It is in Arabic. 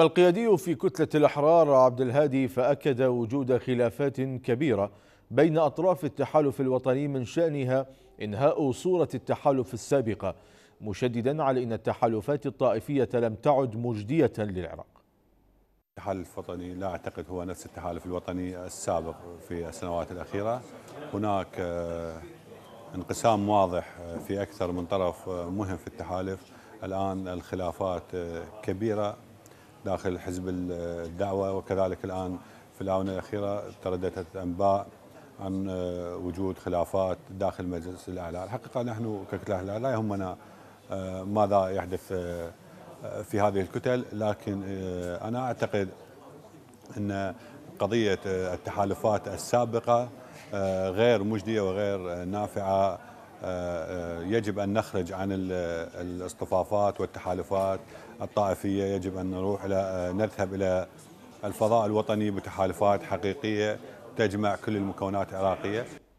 القيادي في كتلة الأحرار عبد الهادي فأكد وجود خلافات كبيرة بين أطراف التحالف الوطني من شأنها إنهاء صورة التحالف السابقة مشددا على أن التحالفات الطائفية لم تعد مجدية للعراق التحالف الوطني لا أعتقد هو نفس التحالف الوطني السابق في السنوات الأخيرة هناك آه، انقسام واضح آه، في أكثر من طرف آه، مهم في التحالف الآن الخلافات كبيرة داخل حزب الدعوه وكذلك الان في الاونه الاخيره ترددت انباء عن آه، وجود خلافات داخل مجلس الاعلى، الحقيقه نحن ككتله لا يهمنا آه، ماذا يحدث آه، في هذه الكتل لكن انا اعتقد ان قضيه التحالفات السابقه غير مجديه وغير نافعه يجب أن نخرج عن الاصطفافات والتحالفات الطائفية يجب أن نروح إلى نذهب إلى الفضاء الوطني بتحالفات حقيقية تجمع كل المكونات العراقية